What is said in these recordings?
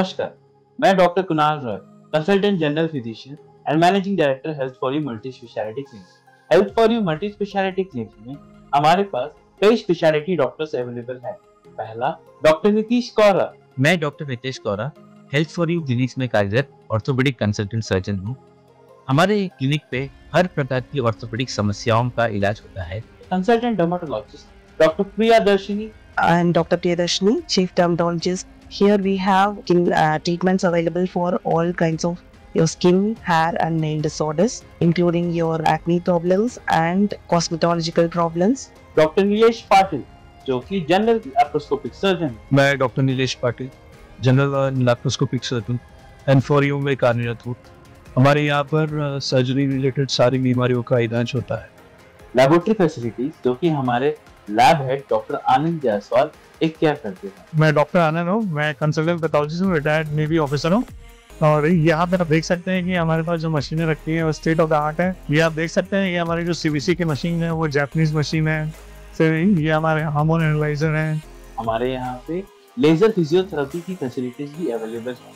नमस्कार मैं doctor Kunal Roy consultant general physician and managing director health for you multi specialty clinic health for you multi specialty clinic में हमारे पास कई speciality doctors available हैं पहला doctor Nitish Kaura मैं doctor Nitesh Kaura health for you clinics में कार्यरत ऑर्थोपेडिक कंसल्टेंट सर्जन हूँ हमारे क्लिनिक पे हर प्रकार की ऑर्थोपेडिक समस्याओं का इलाज होता है कंसल्टेंट डॉक्टर प्रिया दर्शनी and Dr. Priyadashni, Chief Dermatologist. Here we have uh, treatments available for all kinds of your skin, hair and nail disorders, including your acne problems and cosmetological problems. Dr. Nilesh Patil, जो कि general laparoscopic surgeon मैं doctor Nilesh Patil general laparoscopic surgeon and for you में कार्यरत हूँ हमारे यहाँ पर surgery related सारी बीमारियों का इलाज होता है लेबोरेटरी फैसिलिटीज जो कि हमारे lab head doctor Anand Jaiswal एक क्या करते हैं मैं डॉक्टर आनंद हूँ मैं कंसल्टेंट पैथोलॉजिस्ट हूँ रिटायर्ड नेवी ऑफिसर हूँ और यहाँ पे आप देख सकते हैं कि हमारे पास जो मशीनें रखी हैं वो स्टेट ऑफ द आर्ट है ये आप देख सकते हैं ये हमारे जो सीबीसी की मशीन है वो जापानीज मशीन है फिर ये हमारे हार्मोन एनालाइजर है हमारे यहाँ पे लेजर फिजियोथेरेपी की फैसिलिटीज भी अवेलेबल है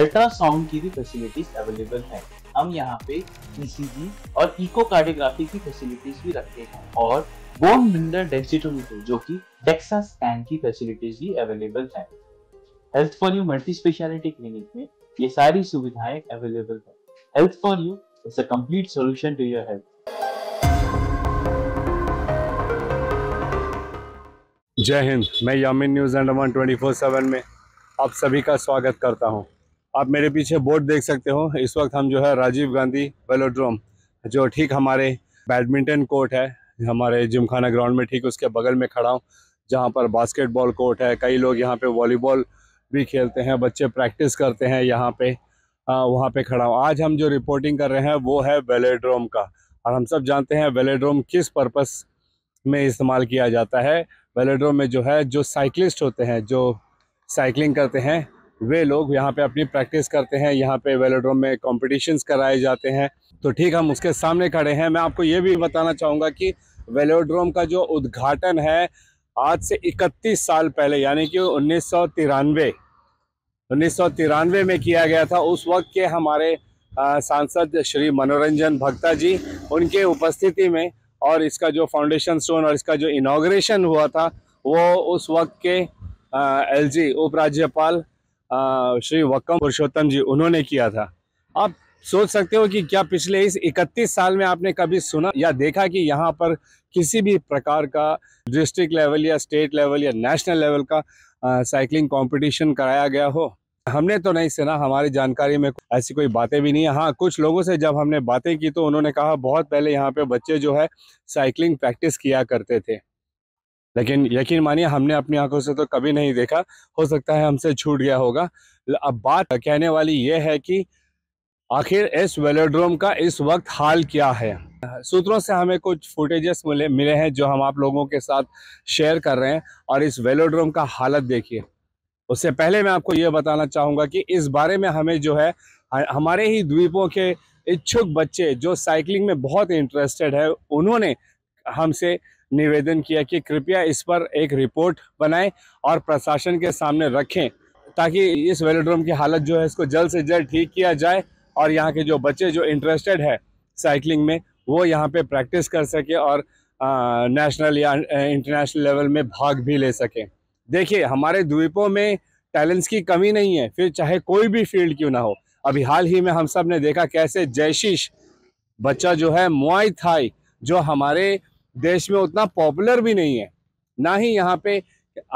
अल्ट्रासाउंड की भी फैसिलिटीज अवेलेबल है हम यहाँ पे ईसीजी और इकोकार्डियोग्राफी की फैसिलिटीज भी रखते हैं और बोन मिनरल डेक्सीटोमीटर जो कि डेक्सा स्कैन की फैसिलिटीज भी अवेलेबल है health for you multi specialty clinic में ये सारी सुविधाएं अवेलेबल है health for you is a complete solution to your health Jai Hind मैं Yamin news and one twenty four seven में आप सभी का स्वागत करता हूं। आप मेरे पीछे बोर्ड देख सकते हो इस वक्त हम जो है राजीव गांधी वेलोड्रोम जो ठीक हमारे बैडमिंटन कोर्ट है हमारे जिमखाना ग्राउंड में ठीक उसके बगल में खड़ा हूँ जहाँ पर बास्केटबॉल कोर्ट है कई लोग यहाँ पे वॉलीबॉल भी खेलते हैं बच्चे प्रैक्टिस करते हैं यहाँ पे आ, वहाँ पे खड़ा हूँ आज हम जो रिपोर्टिंग कर रहे हैं वो है वेलेड्रोम का और हम सब जानते हैं वेलेड्रोम किस पर्पस में इस्तेमाल किया जाता है वेलेड्रोम में जो है जो साइकिलिस्ट होते हैं जो साइकिलिंग करते हैं वे लोग यहाँ पे अपनी प्रैक्टिस करते हैं यहाँ पे वेलोड्रोम में कॉम्पिटिशन्स कराए जाते हैं तो ठीक हम उसके सामने खड़े हैं मैं आपको ये भी बताना चाहूँगा कि वेलोड्रोम का जो उद्घाटन है आज से 31 साल पहले यानी कि उन्नीस सौ तिरानवे में किया गया था उस वक्त के हमारे सांसद श्री मनोरंजन भक्ता जी उनके उपस्थिति में और इसका जो फाउंडेशन स्टोन और इसका जो इनाग्रेशन हुआ था वो उस वक्त के एल जी उपराज्यपाल श्री वक्कम पुरुषोत्तम जी उन्होंने किया था आप सोच सकते हो कि क्या पिछले इस 31 साल में आपने कभी सुना या देखा कि यहाँ पर किसी भी प्रकार का डिस्ट्रिक्ट लेवल या स्टेट लेवल या नेशनल लेवल का साइकिलिंग कंपटीशन कराया गया हो हमने तो नहीं सुना हमारी जानकारी में ऐसी कोई बातें भी नहीं है हाँ कुछ लोगों से जब हमने बातें की तो उन्होंने कहा बहुत पहले यहाँ पे बच्चे जो है साइकिलिंग प्रैक्टिस किया करते थे लेकिन यकीन मानिए हमने अपनी आंखों से तो कभी नहीं देखा हो सकता है हमसे छूट गया होगा अब बात कहने वाली यह है कि आखिर इस वेलोड्रोम का इस वक्त हाल क्या है सूत्रों से हमें कुछ फुटेजेस मिले मिले हैं जो हम आप लोगों के साथ शेयर कर रहे हैं और इस वेलोड्रोम का हालत देखिए उससे पहले मैं आपको ये बताना चाहूँगा कि इस बारे में हमें जो है हमारे ही द्वीपों के इच्छुक बच्चे जो साइकिलिंग में बहुत इंटरेस्टेड है उन्होंने हमसे निवेदन किया कि कृपया इस पर एक रिपोर्ट बनाएं और प्रशासन के सामने रखें ताकि इस वेलोड्रोम की हालत जो है इसको जल्द से जल्द ठीक किया जाए और यहाँ के जो बच्चे जो इंटरेस्टेड है साइकिलिंग में वो यहाँ पे प्रैक्टिस कर सके और नेशनल या इंटरनेशनल लेवल में भाग भी ले सकें देखिए हमारे द्वीपों में टैलेंट्स की कमी नहीं है फिर चाहे कोई भी फील्ड क्यों ना हो अभी हाल ही में हम सब ने देखा कैसे जयशीष बच्चा जो है मुआई थाई जो हमारे देश में उतना पॉपुलर भी नहीं है ना ही यहाँ पे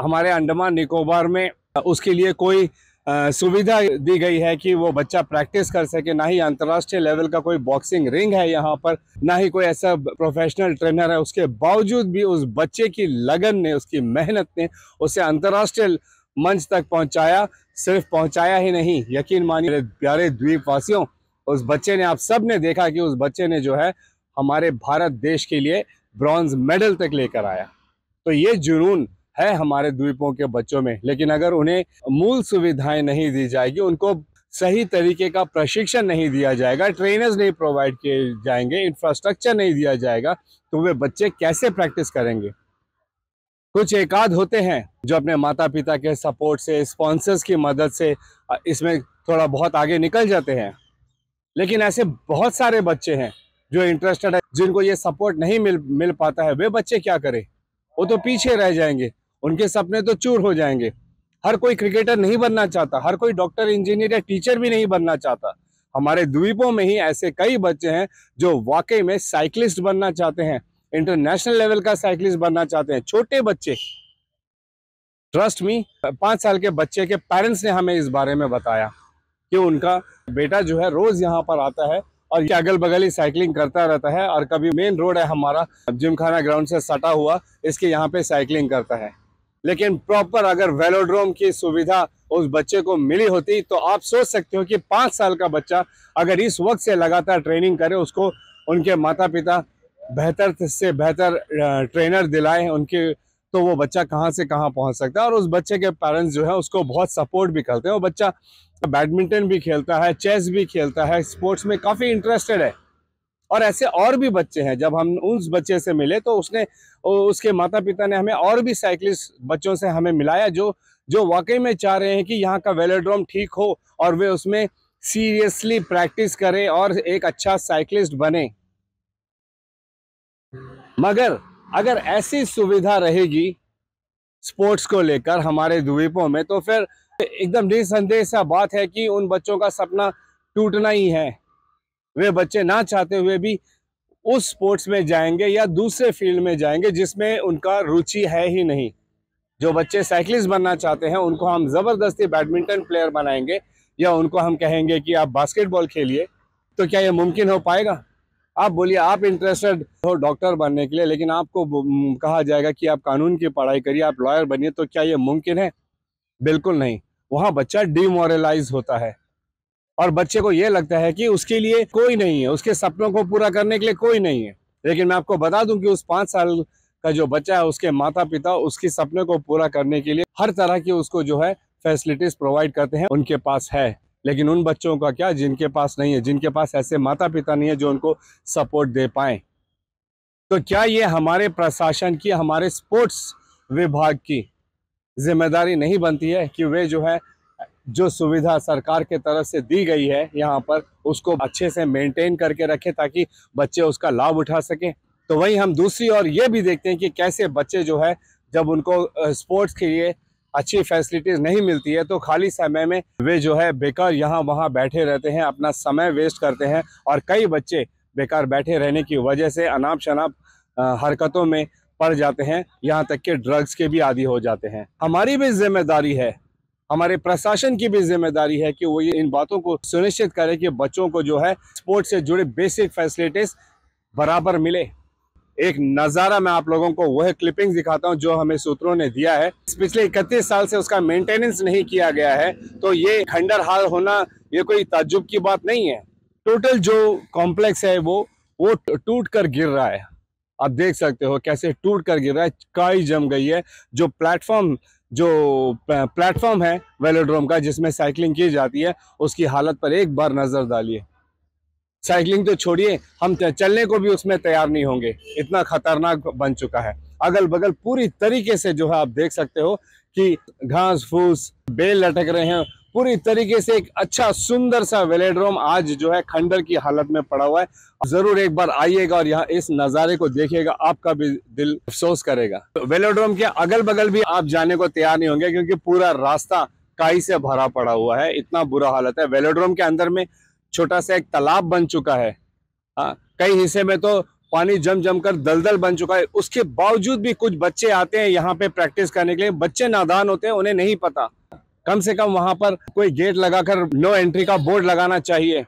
हमारे अंडमान निकोबार में उसके लिए कोई सुविधा दी गई है कि वो बच्चा प्रैक्टिस कर सके ना ही अंतर्राष्ट्रीय लेवल का कोई बॉक्सिंग रिंग है यहाँ पर ना ही कोई ऐसा प्रोफेशनल ट्रेनर है उसके बावजूद भी उस बच्चे की लगन ने उसकी मेहनत ने उसे अंतर्राष्ट्रीय मंच तक पहुँचाया सिर्फ पहुँचाया ही नहीं यकीन मानिए प्यारे द्वीपवासियों उस बच्चे ने आप सब ने देखा कि उस बच्चे ने जो है हमारे भारत देश के लिए ब्रॉन्ज मेडल तक लेकर आया तो ये जुनून है हमारे द्वीपों के बच्चों में लेकिन अगर उन्हें मूल सुविधाएं नहीं दी जाएगी उनको सही तरीके का प्रशिक्षण नहीं दिया जाएगा ट्रेनर्स नहीं प्रोवाइड किए जाएंगे इंफ्रास्ट्रक्चर नहीं दिया जाएगा तो वे बच्चे कैसे प्रैक्टिस करेंगे कुछ एकाध होते हैं जो अपने माता पिता के सपोर्ट से स्पॉन्सर्स की मदद से इसमें थोड़ा बहुत आगे निकल जाते हैं लेकिन ऐसे बहुत सारे बच्चे हैं जो इंटरेस्टेड है जिनको ये सपोर्ट नहीं मिल मिल पाता है वे बच्चे क्या करें वो तो पीछे रह जाएंगे उनके सपने तो चूर हो जाएंगे हर कोई क्रिकेटर नहीं बनना चाहता हर कोई डॉक्टर इंजीनियर या टीचर भी नहीं बनना चाहता हमारे द्वीपों में ही ऐसे कई बच्चे हैं जो वाकई में साइकिलिस्ट बनना चाहते हैं इंटरनेशनल लेवल का साइकिलिस्ट बनना चाहते हैं छोटे बच्चे ट्रस्ट मी पांच साल के बच्चे के पेरेंट्स ने हमें इस बारे में बताया कि उनका बेटा जो है रोज़ यहाँ पर आता है और ये अगल बगल ही साइकिलिंग करता रहता है और कभी मेन रोड है हमारा जिमखाना ग्राउंड से सटा हुआ इसके यहाँ पे साइकिलिंग करता है लेकिन प्रॉपर अगर वेलोड्रोम की सुविधा उस बच्चे को मिली होती तो आप सोच सकते हो कि पाँच साल का बच्चा अगर इस वक्त से लगातार ट्रेनिंग करे उसको उनके माता पिता बेहतर से बेहतर ट्रेनर दिलाए उनके तो वो बच्चा कहाँ से कहाँ पहुँच सकता है और उस बच्चे के पेरेंट्स जो है उसको बहुत सपोर्ट भी करते हैं वो बच्चा बैडमिंटन भी खेलता है चेस भी खेलता है स्पोर्ट्स में काफ़ी इंटरेस्टेड है और ऐसे और भी बच्चे हैं जब हम उस बच्चे से मिले तो उसने उसके माता पिता ने हमें और भी साइकिलिस्ट बच्चों से हमें मिलाया जो जो वाकई में चाह रहे हैं कि यहाँ का वेलोड्रोम ठीक हो और वे उसमें सीरियसली प्रैक्टिस करें और एक अच्छा साइकिलिस्ट बने मगर अगर ऐसी सुविधा रहेगी स्पोर्ट्स को लेकर हमारे द्वीपों में तो फिर एकदम निसंदेह सा बात है कि उन बच्चों का सपना टूटना ही है वे बच्चे ना चाहते हुए भी उस स्पोर्ट्स में जाएंगे या दूसरे फील्ड में जाएंगे जिसमें उनका रुचि है ही नहीं जो बच्चे साइकिलिस्ट बनना चाहते हैं उनको हम ज़बरदस्ती बैडमिंटन प्लेयर बनाएंगे या उनको हम कहेंगे कि आप बास्केटबॉल खेलिए तो क्या ये मुमकिन हो पाएगा आप बोलिए आप इंटरेस्टेड हो डॉक्टर बनने के लिए लेकिन आपको कहा जाएगा कि आप कानून की पढ़ाई करिए आप लॉयर बनिए तो क्या ये मुमकिन है बिल्कुल नहीं वहाँ बच्चा डिमोरलाइज होता है और बच्चे को यह लगता है कि उसके लिए कोई नहीं है उसके सपनों को पूरा करने के लिए कोई नहीं है लेकिन मैं आपको बता दूं कि उस पांच साल का जो बच्चा है उसके माता पिता उसके सपने को पूरा करने के लिए हर तरह की उसको जो है फैसिलिटीज प्रोवाइड करते हैं उनके पास है लेकिन उन बच्चों का क्या जिनके पास नहीं है जिनके पास ऐसे माता पिता नहीं है जो उनको सपोर्ट दे पाए तो क्या ये हमारे प्रशासन की हमारे स्पोर्ट्स विभाग की जिम्मेदारी नहीं बनती है कि वे जो है जो सुविधा सरकार के तरफ से दी गई है यहाँ पर उसको अच्छे से मेंटेन करके रखें ताकि बच्चे उसका लाभ उठा सकें तो वहीं हम दूसरी ओर ये भी देखते हैं कि कैसे बच्चे जो है जब उनको स्पोर्ट्स के लिए अच्छी फैसिलिटीज़ नहीं मिलती है तो खाली समय में वे जो है बेकार यहाँ वहाँ बैठे रहते हैं अपना समय वेस्ट करते हैं और कई बच्चे बेकार बैठे रहने की वजह से अनाप शनाप हरकतों में पड़ जाते हैं यहाँ तक कि ड्रग्स के भी आदि हो जाते हैं हमारी भी जिम्मेदारी है हमारे प्रशासन की भी जिम्मेदारी है कि वो ये इन बातों को सुनिश्चित करे कि बच्चों को जो है स्पोर्ट्स से जुड़े बेसिक फैसिलिटीज बराबर मिले एक नज़ारा मैं आप लोगों को वह क्लिपिंग दिखाता हूँ जो हमें सूत्रों ने दिया है पिछले इकतीस साल से उसका मेंटेनेंस नहीं किया गया है तो ये खंडर हाल होना ये कोई ताजुब की बात नहीं है टोटल जो कॉम्प्लेक्स है वो वो टूट कर गिर रहा है आप देख सकते हो कैसे टूट कर गिर रहा है काई जम गई है जो प्लेटफॉर्म जो प्लेटफॉर्म है वेलोड्रोम का जिसमें साइकिलिंग की जाती है उसकी हालत पर एक बार नज़र डालिए साइकिलिंग तो छोड़िए हम चलने को भी उसमें तैयार नहीं होंगे इतना खतरनाक बन चुका है अगल बगल पूरी तरीके से जो है आप देख सकते हो कि घास फूस बेल लटक रहे हैं पूरी तरीके से एक अच्छा सुंदर सा वेलेड्रोम आज जो है खंडर की हालत में पड़ा हुआ है जरूर एक बार आइएगा और यहाँ इस नज़ारे को देखिएगा आपका भी दिल अफसोस करेगा तो वेलेड्रोम के अगल बगल भी आप जाने को तैयार नहीं होंगे क्योंकि पूरा रास्ता काई से भरा पड़ा हुआ है इतना बुरा हालत है वेलेड्रोम के अंदर में छोटा सा एक तालाब बन चुका है हाँ कई हिस्से में तो पानी जम जम कर दलदल बन चुका है उसके बावजूद भी कुछ बच्चे आते हैं यहाँ पे प्रैक्टिस करने के लिए बच्चे नादान होते हैं उन्हें नहीं पता कम से कम वहाँ पर कोई गेट लगाकर नो एंट्री का बोर्ड लगाना चाहिए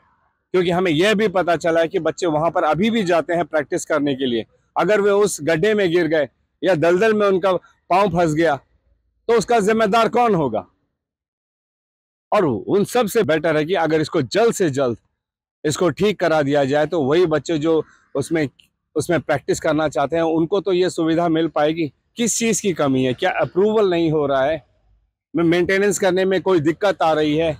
क्योंकि हमें यह भी पता चला है कि बच्चे वहाँ पर अभी भी जाते हैं प्रैक्टिस करने के लिए अगर वे उस गड्ढे में गिर गए या दलदल में उनका पाँव फंस गया तो उसका जिम्मेदार कौन होगा और उन सब से बेटर है कि अगर इसको जल्द से जल्द इसको ठीक करा दिया जाए तो वही बच्चे जो उसमें उसमें प्रैक्टिस करना चाहते हैं उनको तो ये सुविधा मिल पाएगी किस चीज़ की कमी है क्या अप्रूवल नहीं हो रहा है में मेंटेनेंस करने में कोई दिक्कत आ रही है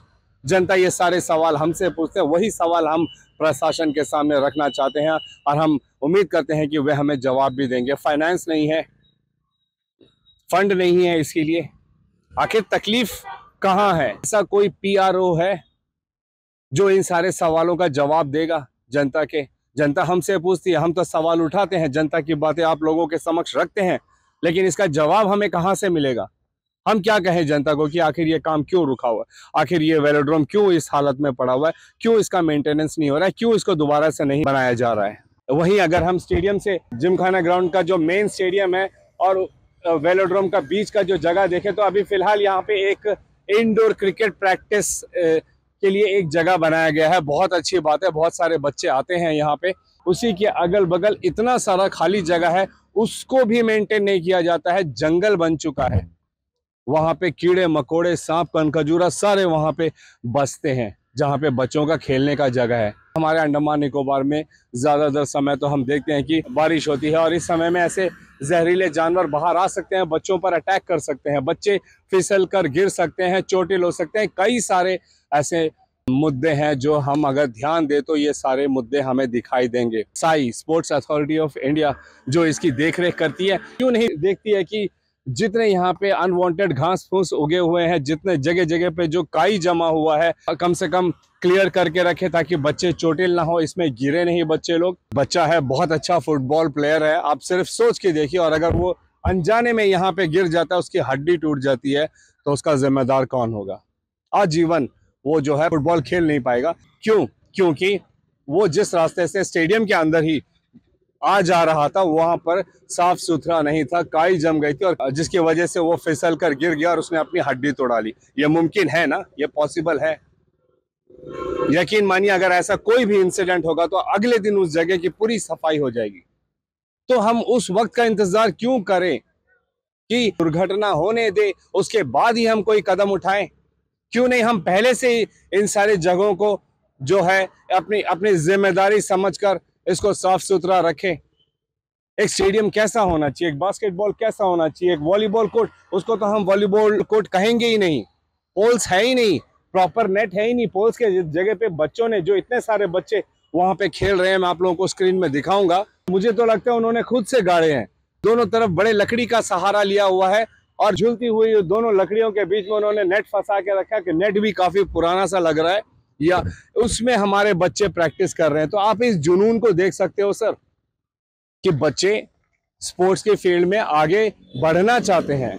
जनता ये सारे सवाल हमसे पूछते हैं वही सवाल हम प्रशासन के सामने रखना चाहते हैं और हम उम्मीद करते हैं कि वह हमें जवाब भी देंगे फाइनेंस नहीं है फंड नहीं है इसके लिए आखिर तकलीफ कहाँ है ऐसा कोई पीआरओ है जो इन सारे सवालों का जवाब देगा जनता के जनता हमसे पूछती है हम तो सवाल उठाते हैं जनता की बातें आप लोगों के समक्ष रखते हैं लेकिन इसका जवाब हमें कहाँ से मिलेगा हम क्या कहें जनता को कि आखिर ये काम क्यों रुका हुआ है आखिर ये वेलोड्रोम क्यों इस हालत में पड़ा हुआ है क्यों इसका मेंटेनेंस नहीं हो रहा है क्यों इसको दोबारा से नहीं बनाया जा रहा है वहीं अगर हम स्टेडियम से जिमखाना ग्राउंड का जो मेन स्टेडियम है और वेलोड्रोम का बीच का जो जगह देखें तो अभी फिलहाल यहाँ पे एक इनडोर क्रिकेट प्रैक्टिस के लिए एक जगह बनाया गया है बहुत अच्छी बात है बहुत सारे बच्चे आते हैं यहाँ पे उसी के अगल बगल इतना सारा खाली जगह है उसको भी मेंटेन नहीं किया जाता है जंगल बन चुका है वहाँ पे कीड़े मकोड़े सांप कनखजूरा सारे वहाँ पे बसते हैं जहाँ पे बच्चों का खेलने का जगह है हमारे अंडमान निकोबार में ज़्यादातर समय तो हम देखते हैं कि बारिश होती है और इस समय में ऐसे जहरीले जानवर बाहर आ सकते हैं बच्चों पर अटैक कर सकते हैं बच्चे फिसल कर गिर सकते हैं चोटिल हो सकते हैं कई सारे ऐसे मुद्दे हैं जो हम अगर ध्यान दें तो ये सारे मुद्दे हमें दिखाई देंगे SAI sports authority of India जो इसकी देखरेख करती है क्यों नहीं देखती है कि जितने यहाँ पे अनवांटेड घास फूस उगे हुए हैं जितने जगह जगह पे जो काई जमा हुआ है कम से कम क्लियर करके रखे ताकि बच्चे चोटिल ना हो इसमें गिरे नहीं बच्चे लोग बच्चा है बहुत अच्छा फुटबॉल प्लेयर है आप सिर्फ सोच के देखिए और अगर वो अनजाने में यहाँ पे गिर जाता है उसकी हड्डी टूट जाती है तो उसका जिम्मेदार कौन होगा आजीवन वो जो है फुटबॉल खेल नहीं पाएगा क्यों क्योंकि वो जिस रास्ते से स्टेडियम के अंदर ही आ जा रहा था वहां पर साफ सुथरा नहीं था काई जम गई थी और जिसकी वजह से वो फिसल कर गिर गया और उसने अपनी हड्डी तोड़ा ली ये मुमकिन है ना ये पॉसिबल है यकीन मानिए अगर ऐसा कोई भी इंसिडेंट होगा तो अगले दिन उस जगह की पूरी सफाई हो जाएगी तो हम उस वक्त का इंतजार क्यों करें कि दुर्घटना होने दे उसके बाद ही हम कोई कदम उठाएं क्यों नहीं हम पहले से ही इन सारे जगहों को जो है अपनी अपनी जिम्मेदारी समझकर इसको साफ सुथरा रखें एक स्टेडियम कैसा होना चाहिए एक बास्केटबॉल कैसा होना चाहिए एक वॉलीबॉल कोर्ट उसको तो हम वॉलीबॉल कोर्ट कहेंगे ही नहीं पोल्स है ही नहीं प्रॉपर नेट है ही नहीं पोल्स के जगह पे बच्चों ने जो इतने सारे बच्चे वहां पे खेल रहे हैं मैं आप लोगों को स्क्रीन में दिखाऊंगा मुझे तो लगता है उन्होंने खुद से गाड़े हैं दोनों तरफ बड़े लकड़ी का सहारा लिया हुआ है और झुलती हुई दोनों लकड़ियों के बीच में उन्होंने नेट फंसा के रखा कि नेट भी काफी पुराना सा लग रहा है या उसमें हमारे बच्चे प्रैक्टिस कर रहे हैं तो आप इस जुनून को देख सकते हो सर कि बच्चे स्पोर्ट्स के फील्ड में आगे बढ़ना चाहते हैं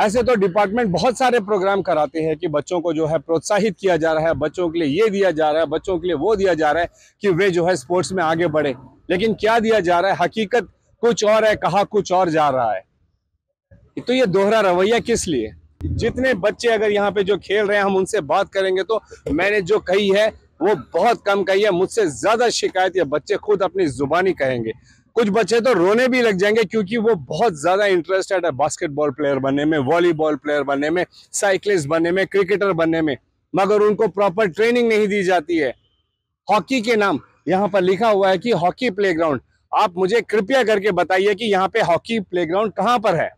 ऐसे तो डिपार्टमेंट बहुत सारे प्रोग्राम कराते हैं कि बच्चों को जो है प्रोत्साहित किया जा रहा है बच्चों के लिए ये दिया जा रहा है बच्चों के लिए वो दिया जा रहा है कि वे जो है स्पोर्ट्स में आगे बढ़े लेकिन क्या दिया जा रहा है हकीकत कुछ और है कहा कुछ और जा रहा है तो ये दोहरा रवैया किस लिए जितने बच्चे अगर यहाँ पे जो खेल रहे हैं हम उनसे बात करेंगे तो मैंने जो कही है वो बहुत कम कही है मुझसे ज्यादा शिकायत ये बच्चे खुद अपनी जुबानी कहेंगे कुछ बच्चे तो रोने भी लग जाएंगे क्योंकि वो बहुत ज़्यादा इंटरेस्टेड है बास्केटबॉल प्लेयर बनने में वॉलीबॉल प्लेयर बनने में साइकिलिस्ट बनने में क्रिकेटर बनने में मगर उनको प्रॉपर ट्रेनिंग नहीं दी जाती है हॉकी के नाम यहाँ पर लिखा हुआ है कि हॉकी प्लेग्राउंड आप मुझे कृपया करके बताइए कि यहाँ पे हॉकी प्लेग्राउंड कहाँ पर है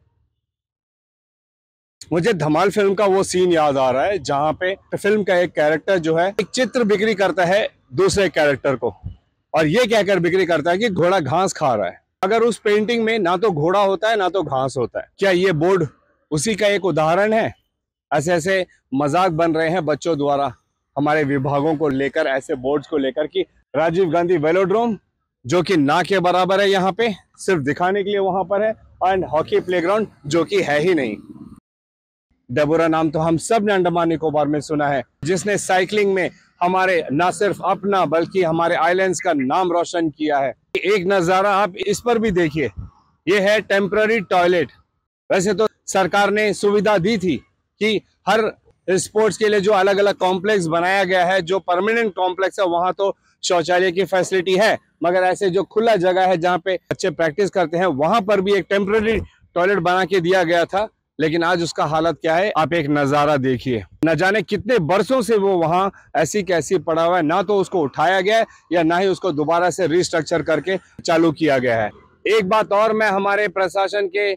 मुझे धमाल फिल्म का वो सीन याद आ रहा है जहाँ पे फिल्म का एक कैरेक्टर जो है एक चित्र बिक्री करता है दूसरे कैरेक्टर को और ये कहकर बिक्री करता है कि घोड़ा घास खा रहा है अगर उस पेंटिंग में ना तो घोड़ा होता है ना तो घास होता है क्या ये बोर्ड उसी का एक उदाहरण है ऐसे ऐसे मजाक बन रहे हैं बच्चों द्वारा हमारे विभागों को लेकर ऐसे बोर्ड को लेकर की राजीव गांधी वेलोड्रोम जो कि ना के बराबर है यहाँ पे सिर्फ दिखाने के लिए वहां पर है एंड हॉकी प्लेग्राउंड जो कि है ही नहीं डबोरा नाम तो हम सब ने अंडमान निकोबार में सुना है जिसने साइकिलिंग में हमारे ना सिर्फ अपना बल्कि हमारे आइलैंड्स का नाम रोशन किया है एक नज़ारा आप इस पर भी देखिए ये है टेम्प्ररी टॉयलेट वैसे तो सरकार ने सुविधा दी थी कि हर स्पोर्ट्स के लिए जो अलग अलग कॉम्प्लेक्स बनाया गया है जो परमानेंट कॉम्प्लेक्स है वहाँ तो शौचालय की फैसिलिटी है मगर ऐसे जो खुला जगह है जहाँ पे बच्चे प्रैक्टिस करते हैं वहां पर भी एक टेम्प्ररी टॉयलेट बना के दिया गया था लेकिन आज उसका हालत क्या है आप एक नज़ारा देखिए न जाने कितने बरसों से वो वहाँ ऐसी कैसी पड़ा हुआ है ना तो उसको उठाया गया है या ना ही उसको दोबारा से रिस्ट्रक्चर करके चालू किया गया है एक बात और मैं हमारे प्रशासन के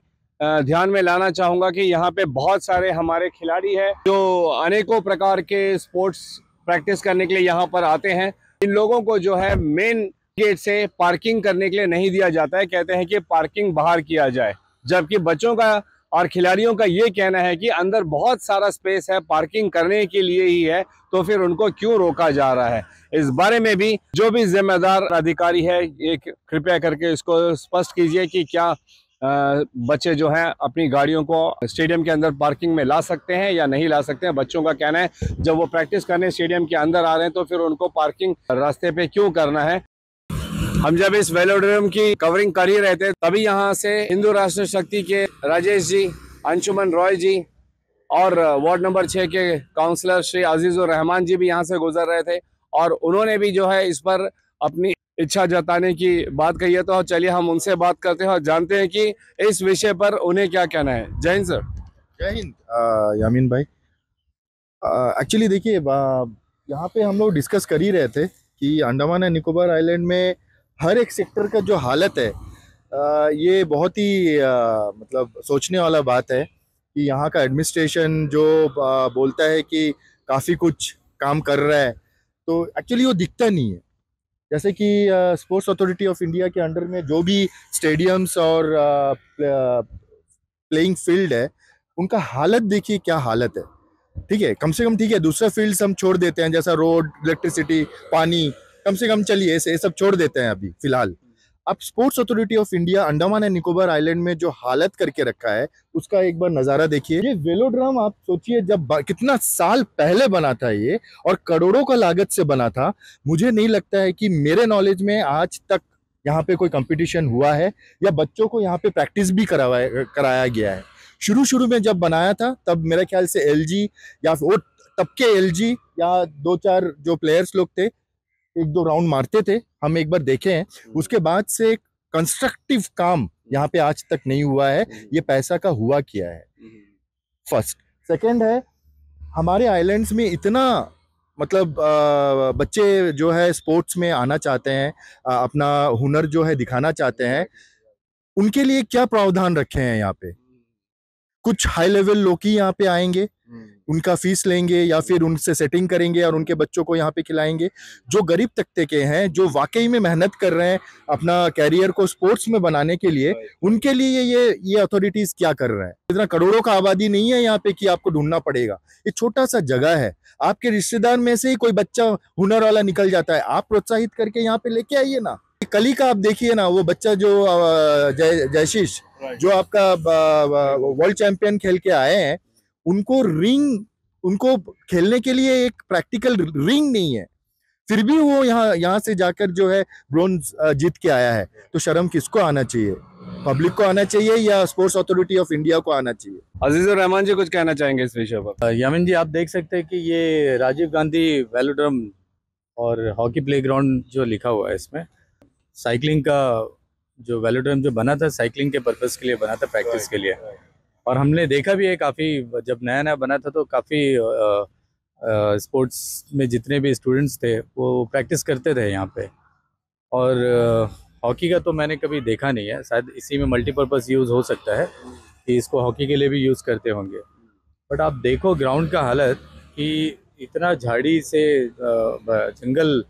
ध्यान में लाना चाहूंगा कि यहाँ पे बहुत सारे हमारे खिलाड़ी हैं जो अनेकों प्रकार के स्पोर्ट्स प्रैक्टिस करने के लिए यहाँ पर आते हैं इन लोगों को जो है मेन गेट से पार्किंग करने के लिए नहीं दिया जाता है कहते हैं कि पार्किंग बाहर किया जाए जबकि बच्चों का और खिलाड़ियों का ये कहना है कि अंदर बहुत सारा स्पेस है पार्किंग करने के लिए ही है तो फिर उनको क्यों रोका जा रहा है इस बारे में भी जो भी जिम्मेदार अधिकारी है ये कृपया करके इसको स्पष्ट कीजिए कि क्या बच्चे जो हैं अपनी गाड़ियों को स्टेडियम के अंदर पार्किंग में ला सकते हैं या नहीं ला सकते हैं बच्चों का कहना है जब वो प्रैक्टिस करने स्टेडियम के अंदर आ रहे हैं तो फिर उनको पार्किंग रास्ते पे क्यों करना है हम जब इस वेलोड्रोम की कवरिंग कर ही रहे थे तभी यहाँ से हिंदू राष्ट्र शक्ति के राजेश जी अंशुमन रॉय जी और वार्ड नंबर छः के काउंसलर श्री अजीज़ुर रहमान जी भी यहाँ से गुजर रहे थे और उन्होंने भी जो है इस पर अपनी इच्छा जताने की बात कही है तो चलिए हम उनसे बात करते हैं और जानते हैं कि इस विषय पर उन्हें क्या कहना है जय हिंद सर जय हिंद यामिन भाई एक्चुअली देखिए यहाँ पे हम लोग डिस्कस कर ही रहे थे कि अंडमान एंड निकोबार आइलैंड में हर एक सेक्टर का जो हालत है ये बहुत ही मतलब सोचने वाला बात है कि यहाँ का एडमिनिस्ट्रेशन जो बोलता है कि काफ़ी कुछ काम कर रहा है तो एक्चुअली वो दिखता नहीं है जैसे कि स्पोर्ट्स अथॉरिटी ऑफ इंडिया के अंडर में जो भी स्टेडियम्स और प्लेइंग फील्ड है उनका हालत देखिए क्या हालत है ठीक है कम से कम ठीक है दूसरा फील्ड हम छोड़ देते हैं जैसा रोड इलेक्ट्रिसिटी पानी कम से कम चलिए ऐसे सब छोड़ देते हैं अभी फिलहाल अब sports authority of India Andaman and Nicobar island में जो हालत करके रखा है उसका एक बार नज़ारा देखिए ये वेलोड्राम आप सोचिए जब कितना साल पहले बना था ये और करोड़ों का लागत से बना था मुझे नहीं लगता है कि मेरे नॉलेज में आज तक यहाँ पे कोई कंपटीशन हुआ है या बच्चों को यहाँ पे प्रैक्टिस भी करावा कराया गया है शुरू शुरू में जब बनाया था तब मेरे ख्याल से एल या वो तब के एल या दो चार जो प्लेयर्स लोग थे एक दो राउंड मारते थे हम एक बार देखे हैं हम्म। उसके बाद से कंस्ट्रक्टिव काम यहाँ पे आज तक नहीं हुआ है हम्म। ये पैसा का हुआ किया है फर्स्ट हम्म। सेकंड है हमारे आइलैंड्स में इतना मतलब बच्चे जो है स्पोर्ट्स में आना चाहते हैं अपना हुनर जो है दिखाना चाहते हैं उनके लिए क्या प्रावधान रखे हैं यहाँ पे कुछ हाई लेवल लोग ही यहाँ पे आएंगे उनका फीस लेंगे या फिर उनसे सेटिंग करेंगे और उनके बच्चों को यहाँ पे खिलाएंगे जो गरीब तख्ते के हैं जो वाकई में मेहनत कर रहे हैं अपना कैरियर को स्पोर्ट्स में बनाने के लिए उनके लिए ये ये अथॉरिटीज़ क्या कर रहे हैं इतना करोड़ों का आबादी नहीं है यहाँ पे कि आपको ढूंढना पड़ेगा ये छोटा सा जगह है आपके रिश्तेदार में से ही कोई बच्चा हुनर वाला निकल जाता है आप प्रोत्साहित करके यहाँ पे लेके आइए ना कली का आप देखिए ना वो बच्चा जो जय जयशीष जो आपका वर्ल्ड चैंपियन खेल के आए हैं उनको रिंग उनको खेलने के लिए एक प्रैक्टिकल रिंग नहीं है फिर भी वो यहाँ यहाँ से जाकर जो है ब्रॉन्ज जीत के आया है तो शर्म किसको आना चाहिए पब्लिक को आना चाहिए या स्पोर्ट्स अथॉरिटी ऑफ इंडिया को आना चाहिए अजीजुर रहमान जी कुछ कहना चाहेंगे इस विषय पर यमिन जी आप देख सकते हैं कि ये राजीव गांधी वेलोड्रम और हॉकी प्लेग्राउंड जो लिखा हुआ है इसमें साइकिलिंग का जो वेलोड्रम जो बना था साइकिलिंग के पर्पज़ के लिए बना था प्रैक्टिस के लिए और हमने देखा भी है काफ़ी जब नया नया बना था तो काफ़ी स्पोर्ट्स में जितने भी स्टूडेंट्स थे वो प्रैक्टिस करते थे यहाँ पे और हॉकी का तो मैंने कभी देखा नहीं है शायद इसी में मल्टीपर्पज़ यूज़ हो सकता है कि इसको हॉकी के लिए भी यूज़ करते होंगे बट आप देखो ग्राउंड का हालत कि इतना झाड़ी से जंगल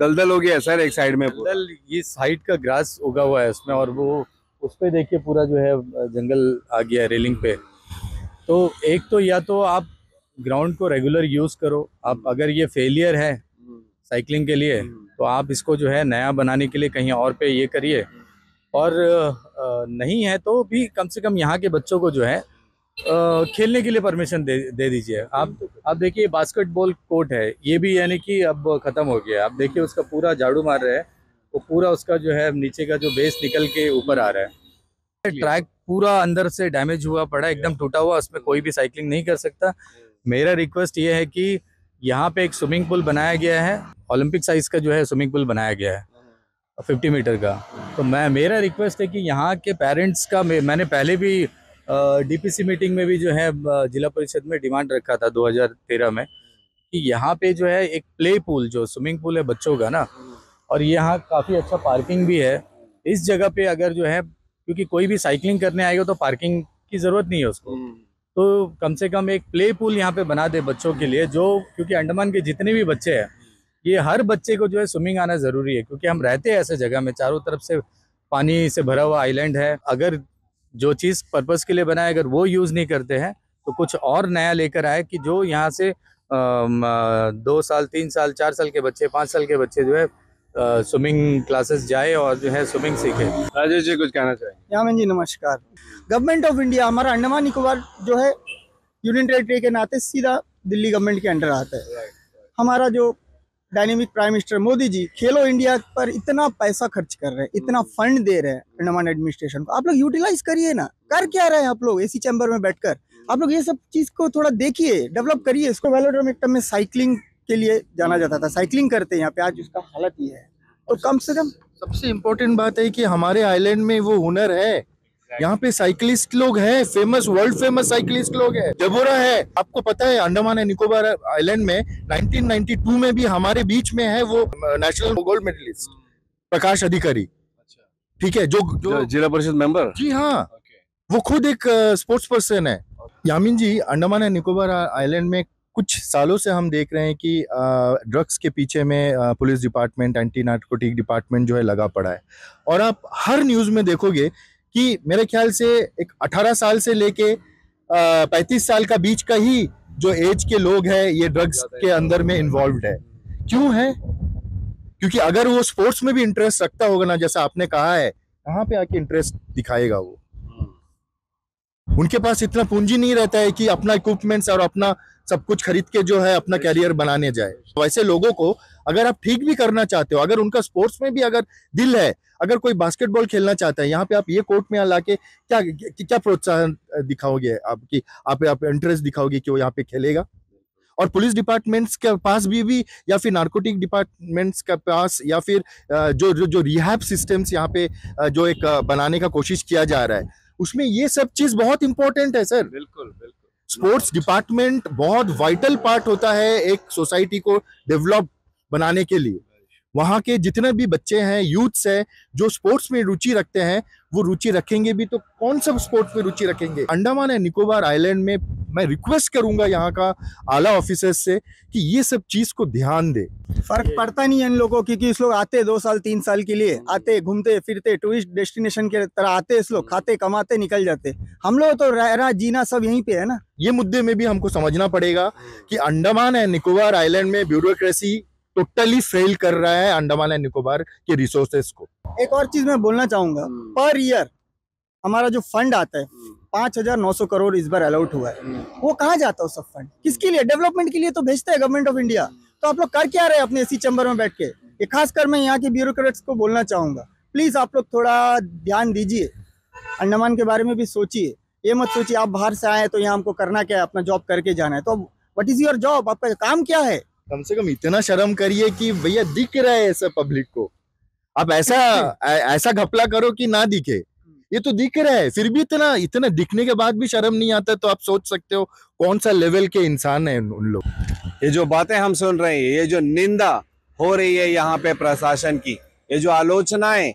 दलदल हो गया सर एक साइड में दलदल ये साइड का ग्रास उगा हुआ है उसमें और वो उस पर देखिए पूरा जो है जंगल आ गया है रेलिंग पे तो एक तो या तो आप ग्राउंड को रेगुलर यूज़ करो आप अगर ये फेलियर है साइकिलिंग के लिए तो आप इसको जो है नया बनाने के लिए कहीं और पे ये करिए और नहीं है तो भी कम से कम यहाँ के बच्चों को जो है खेलने के लिए परमिशन दे दे दीजिए आप आप देखिए बास्केटबॉल कोर्ट है ये भी यानी कि अब ख़त्म हो गया आप देखिए उसका पूरा झाड़ू मार रहे हैं वो पूरा उसका जो है नीचे का जो बेस निकल के ऊपर आ रहा है ट्रैक पूरा अंदर से डैमेज हुआ पड़ा एकदम टूटा हुआ उसमें कोई भी साइकिलिंग नहीं कर सकता मेरा रिक्वेस्ट ये है कि यहाँ पे एक स्विमिंग पूल बनाया गया है ओलंपिक साइज का जो है स्विमिंग पूल बनाया गया है फिफ्टी uh-huh. मीटर का तो मैं मेरा रिक्वेस्ट है कि यहाँ के पेरेंट्स का मैंने पहले भी डीपीसी मीटिंग में भी जो है जिला परिषद में डिमांड रखा था दो में कि यहाँ पे जो है एक प्ले पूल जो स्विमिंग पूल है बच्चों का ना और यहाँ काफ़ी अच्छा पार्किंग भी है इस जगह पे अगर जो है क्योंकि कोई भी साइकिलिंग करने आएगा तो पार्किंग की ज़रूरत नहीं है उसको हम्म। तो कम से कम एक प्ले पूल यहाँ पे बना दे बच्चों के लिए जो क्योंकि अंडमान के जितने भी बच्चे हैं ये हर बच्चे को जो है स्विमिंग आना ज़रूरी है क्योंकि हम रहते हैं ऐसे जगह में चारों तरफ से पानी से भरा हुआ आइलैंड है अगर जो चीज़ पर्पज़ के लिए बनाए अगर वो यूज़ नहीं करते हैं तो कुछ और नया लेकर आए कि जो यहाँ से दो साल तीन साल चार साल के बच्चे पाँच साल के बच्चे जो है स्विमिंग क्लासेस जाए और जो है स्विमिंग सीखे राजेश जी कुछ कहना चाहेंगे यामिन जी नमस्कार गवर्नमेंट ऑफ इंडिया हमारा अंडमान निकोबार जो है यूनियन टेरेटरी के नाते सीधा दिल्ली गवर्नमेंट के अंडर आता है हमारा जो dynamic prime minister Modi ji Khelo India पर इतना पैसा खर्च कर रहे हैं इतना फंड हम्म। दे रहे हैं अंडमान एडमिनिस्ट्रेशन को आप लोग यूटिलाइज करिए ना कर क्या रहे हैं आप लोग एसी चैम्बर में बैठकर आप लोग ये सब चीज को थोड़ा देखिए डेवलप करिए इसको वेलोड्रोमेक्टम में साइकिलिंग के लिए जाना जाता था साइकिलिंग करते हैं यहाँ पे आज उसका हालत ये है तो कम से कम सबसे इम्पोर्टेंट बात है कि हमारे आइलैंड में वो हुनर है यहाँ पे साइकिलिस्ट लोग हैं फेमस वर्ल्ड फेमस साइकिलिस्ट लोग हैं जबोरा है आपको पता है अंडमान एंड निकोबार आइलैंड में 1992 में भी हमारे बीच में है वो नेशनल गोल्ड मेडलिस्ट प्रकाश अधिकारी अच्छा। ठीक है जो, जो जिला परिषद मेंबर जी हाँ वो खुद एक स्पोर्ट्स पर्सन है यामिन जी अंडमान एंड निकोबार आइलैंड में कुछ सालों से हम देख रहे हैं कि ड्रग्स के पीछे में police department anti narcotic department जो है लगा पड़ा है और आप हर न्यूज़ में देखोगे कि मेरे ख्याल से एक 18 साल से लेके पैंतीस साल का बीच का ही जो एज के लोग हैं ये ड्रग्स के अंदर में इन्वॉल्व है क्यों है क्योंकि अगर वो स्पोर्ट्स में भी इंटरेस्ट रखता होगा ना जैसा आपने कहा है कहाँ पे आके इंटरेस्ट दिखाएगा वो उनके पास इतना पूंजी नहीं रहता है कि अपना इक्विपमेंट्स और अपना सब कुछ खरीद के जो है अपना कैरियर बनाने जाए वैसे तो लोगों को अगर आप ठीक भी करना चाहते हो अगर उनका स्पोर्ट्स में भी अगर दिल है अगर कोई बास्केटबॉल खेलना चाहता है यहाँ पे आप ये कोर्ट में ला के क्या क्या प्रोत्साहन दिखाओगे आपकी आप, आप इंटरेस्ट दिखाओगे कि वो यहाँ पे खेलेगा और पुलिस डिपार्टमेंट्स के पास भी भी या फिर नार्कोटिक डिपार्टमेंट्स के पास या फिर जो जो, जो रिहैब सिस्टम्स यहाँ पे जो एक बनाने का कोशिश किया जा रहा है उसमें ये सब चीज बहुत इंपॉर्टेंट है सर बिल्कुल बिल्कुल स्पोर्ट्स डिपार्टमेंट बहुत वाइटल पार्ट होता है एक सोसाइटी को डेवलप बनाने के लिए वहाँ के जितने भी बच्चे हैं यूथ्स हैं जो स्पोर्ट्स में रुचि रखते हैं वो रुचि रखेंगे भी तो कौन सब स्पोर्ट्स में रुचि रखेंगे अंडमान एंड निकोबार आइलैंड में मैं रिक्वेस्ट करूंगा यहाँ का आला ऑफिसर्स से कि ये सब चीज़ को ध्यान दे फर्क पड़ता नहीं है इन लोगों क्योंकि इस लोग आते दो साल तीन साल के लिए आते घूमते फिरते टूरिस्ट डेस्टिनेशन के तरह आते इस लोग खाते कमाते निकल जाते हम लोग तो रहना जीना सब यहीं पे है ना ये मुद्दे में भी हमको समझना पड़ेगा कि अंडमान एंड निकोबार आइलैंड में ब्यूरोक्रेसी टोटली सेल कर रहा है अंडमान एंड निकोबार के रिसोर्सेस को एक और चीज मैं बोलना चाहूंगा पर ईयर हमारा जो फंड आता है हम्म। पाँच हजार नौ सौ करोड़ इस बार अलाउट हुआ है हम्म। वो कहाँ जाता है सब फंड किसके लिए डेवलपमेंट के लिए तो भेजता है गवर्नमेंट ऑफ इंडिया तो आप लोग कर क्या रहे अपने इसी चैम्बर में बैठ के ये खासकर मैं यहाँ के ब्यूरोक्रेट्स को बोलना चाहूंगा प्लीज आप लोग थोड़ा ध्यान दीजिए अंडमान के बारे में भी सोचिए ये मत सोचिए आप बाहर से आए तो यहाँ हमको करना क्या है अपना जॉब करके जाना है तो वट इज़ योर जॉब आपका काम क्या है कम से कम इतना शर्म करिए कि भैया दिख रहा है ऐसा पब्लिक को आप ऐसा ऐसा घपला करो कि ना दिखे ये तो दिख रहा है फिर भी इतना इतना दिखने के बाद भी शर्म नहीं आता तो आप सोच सकते हो कौन सा लेवल के इंसान है उन लोग ये जो बातें हम सुन रहे हैं ये जो निंदा हो रही है यहाँ पे प्रशासन की ये जो आलोचनाएं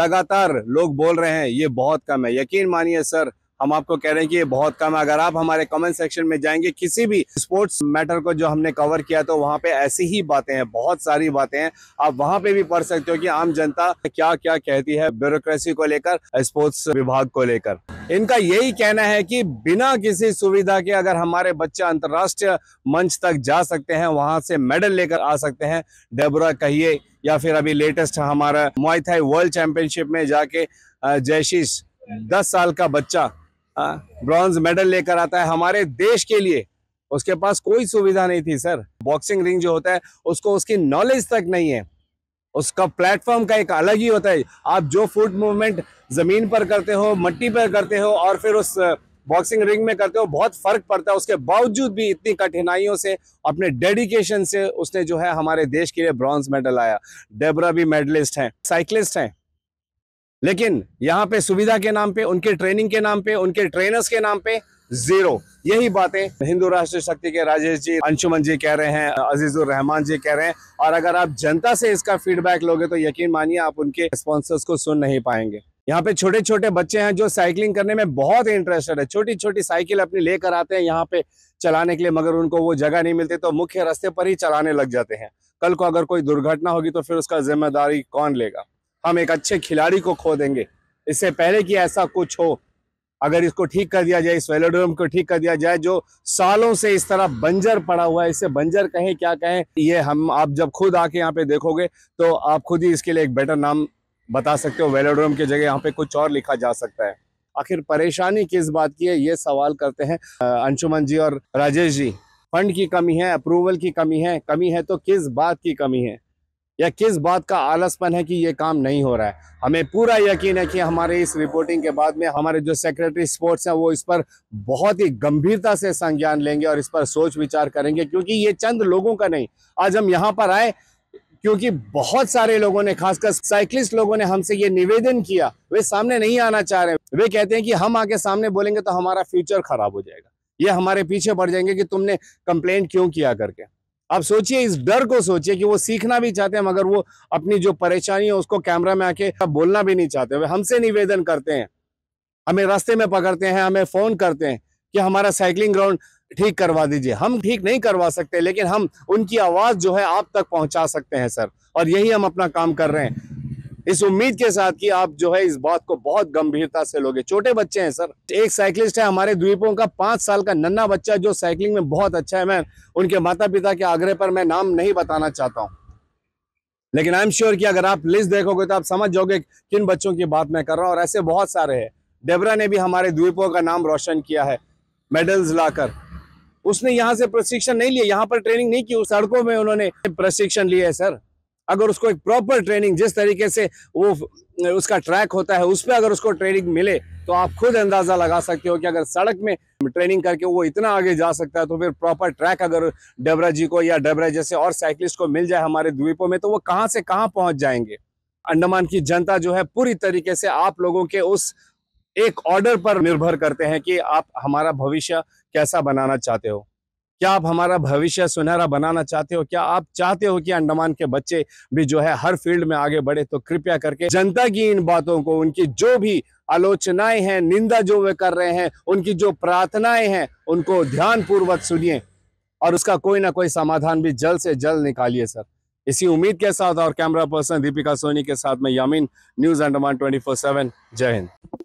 लगातार लोग बोल रहे हैं ये बहुत कम है यकीन मानिए सर हम आपको कह रहे हैं कि ये बहुत कम है अगर आप हमारे कमेंट सेक्शन में जाएंगे किसी भी स्पोर्ट्स मैटर को जो हमने कवर किया तो वहाँ पे ऐसी ही बातें हैं बहुत सारी बातें हैं आप वहाँ पे भी पढ़ सकते हो कि आम जनता क्या क्या कहती है ब्यूरोक्रेसी को लेकर स्पोर्ट्स विभाग को लेकर इनका यही कहना है कि बिना किसी सुविधा के अगर हमारे बच्चे अंतर्राष्ट्रीय मंच तक जा सकते हैं वहां से मेडल लेकर आ सकते हैं डेबरा कहिए या फिर अभी लेटेस्ट हमारा मोइथाई वर्ल्ड चैंपियनशिप में जाके जयशीष दस साल का बच्चा ब्रॉन्ज मेडल लेकर आता है हमारे देश के लिए उसके पास कोई सुविधा नहीं थी सर बॉक्सिंग रिंग जो होता है उसको उसकी नॉलेज तक नहीं है उसका प्लेटफॉर्म का एक अलग ही होता है आप जो फुट मूवमेंट ज़मीन पर करते हो मट्टी पर करते हो और फिर उस बॉक्सिंग रिंग में करते हो बहुत फर्क पड़ता है उसके बावजूद भी इतनी कठिनाइयों से अपने डेडिकेशन से उसने जो है हमारे देश के लिए ब्रॉन्ज मेडल आया डेबरा भी मेडलिस्ट हैं साइकिलिस्ट हैं लेकिन यहाँ पे सुविधा के नाम पे उनके ट्रेनिंग के नाम पे उनके ट्रेनर्स के नाम पे जीरो यही बातें हिंदू राष्ट्र शक्ति के राजेश जी अंशुमन जी कह रहे हैं अजीजुर रहमान जी कह रहे हैं और अगर आप जनता से इसका फीडबैक लोगे तो यकीन मानिए आप उनके स्पॉन्सर्स को सुन नहीं पाएंगे यहाँ पे छोटे छोटे बच्चे हैं जो साइकिलिंग करने में बहुत इंटरेस्टेड है छोटी छोटी साइकिल अपनी लेकर आते हैं यहाँ पे चलाने के लिए मगर उनको वो जगह नहीं मिलती तो मुख्य रास्ते पर ही चलाने लग जाते हैं कल को अगर कोई दुर्घटना होगी तो फिर उसका जिम्मेदारी कौन लेगा हम एक अच्छे खिलाड़ी को खो देंगे इससे पहले कि ऐसा कुछ हो अगर इसको ठीक कर दिया जाए इस वेलोड्रोम को ठीक कर दिया जाए जो सालों से इस तरह बंजर पड़ा हुआ है इसे बंजर कहें क्या कहें ये हम आप जब खुद आके यहाँ पे देखोगे तो आप खुद ही इसके लिए एक बेटर नाम बता सकते हो वेलोड्रोम की जगह यहाँ पे कुछ और लिखा जा सकता है आखिर परेशानी किस बात की है ये सवाल करते हैं अंशुमन जी और राजेश जी फंड की कमी है अप्रूवल की कमी है कमी है तो किस बात की कमी है या किस बात का आलसपन है कि ये काम नहीं हो रहा है हमें पूरा यकीन है कि हमारे इस रिपोर्टिंग के बाद में हमारे जो सेक्रेटरी स्पोर्ट्स हैं वो इस पर बहुत ही गंभीरता से संज्ञान लेंगे और इस पर सोच विचार करेंगे क्योंकि ये चंद लोगों का नहीं आज हम यहाँ पर आए क्योंकि बहुत सारे लोगों ने खासकर साइकिलिस्ट लोगों ने हमसे ये निवेदन किया वे सामने नहीं आना चाह रहे वे कहते हैं कि हम आके सामने बोलेंगे तो हमारा फ्यूचर खराब हो जाएगा ये हमारे पीछे पड़ जाएंगे कि तुमने कंप्लेंट क्यों किया करके आप सोचिए इस डर को सोचिए कि वो सीखना भी चाहते हैं मगर वो अपनी जो परेशानी है उसको कैमरा में आके बोलना भी नहीं चाहते हमसे निवेदन करते हैं हमें रास्ते में पकड़ते हैं हमें फोन करते हैं कि हमारा साइकिलिंग ग्राउंड ठीक करवा दीजिए हम ठीक नहीं करवा सकते लेकिन हम उनकी आवाज़ जो है आप तक पहुंचा सकते हैं सर और यही हम अपना काम कर रहे हैं इस उम्मीद के साथ कि आप जो है इस बात को बहुत गंभीरता से लोगे छोटे बच्चे हैं सर एक साइकिलिस्ट है हमारे द्वीपों का पांच साल का नन्ना बच्चा जो साइकिलिंग में बहुत अच्छा है मैं उनके माता पिता के आग्रह पर मैं नाम नहीं बताना चाहता हूँ लेकिन आई एम श्योर कि अगर आप लिस्ट देखोगे तो आप समझ जाओगे किन बच्चों की बात मैं कर रहा हूँ और ऐसे बहुत सारे हैं डेबरा ने भी हमारे द्वीपों का नाम रोशन किया है मेडल्स लाकर उसने यहाँ से प्रशिक्षण नहीं लिया यहाँ पर ट्रेनिंग नहीं की सड़कों में उन्होंने प्रशिक्षण लिए है सर अगर उसको एक प्रॉपर ट्रेनिंग जिस तरीके से वो उसका ट्रैक होता है उस पर अगर उसको ट्रेनिंग मिले तो आप खुद अंदाज़ा लगा सकते हो कि अगर सड़क में ट्रेनिंग करके वो इतना आगे जा सकता है तो फिर प्रॉपर ट्रैक अगर डबरा जी को या डेबरा जैसे और साइकिलिस्ट को मिल जाए हमारे द्वीपों में तो वो कहाँ से कहाँ पहुंच जाएंगे अंडमान की जनता जो है पूरी तरीके से आप लोगों के उस एक ऑर्डर पर निर्भर करते हैं कि आप हमारा भविष्य कैसा बनाना चाहते हो क्या आप हमारा भविष्य सुनहरा बनाना चाहते हो क्या आप चाहते हो कि अंडमान के बच्चे भी जो है हर फील्ड में आगे बढ़े तो कृपया करके जनता की इन बातों को उनकी जो भी आलोचनाएं हैं निंदा जो वे कर रहे हैं उनकी जो प्रार्थनाएं हैं उनको ध्यान पूर्वक सुनिए और उसका कोई ना कोई समाधान भी जल्द से जल्द निकालिए सर इसी उम्मीद के साथ और कैमरा पर्सन दीपिका सोनी के साथ में Yamin news Andaman twenty four seven Jai Hind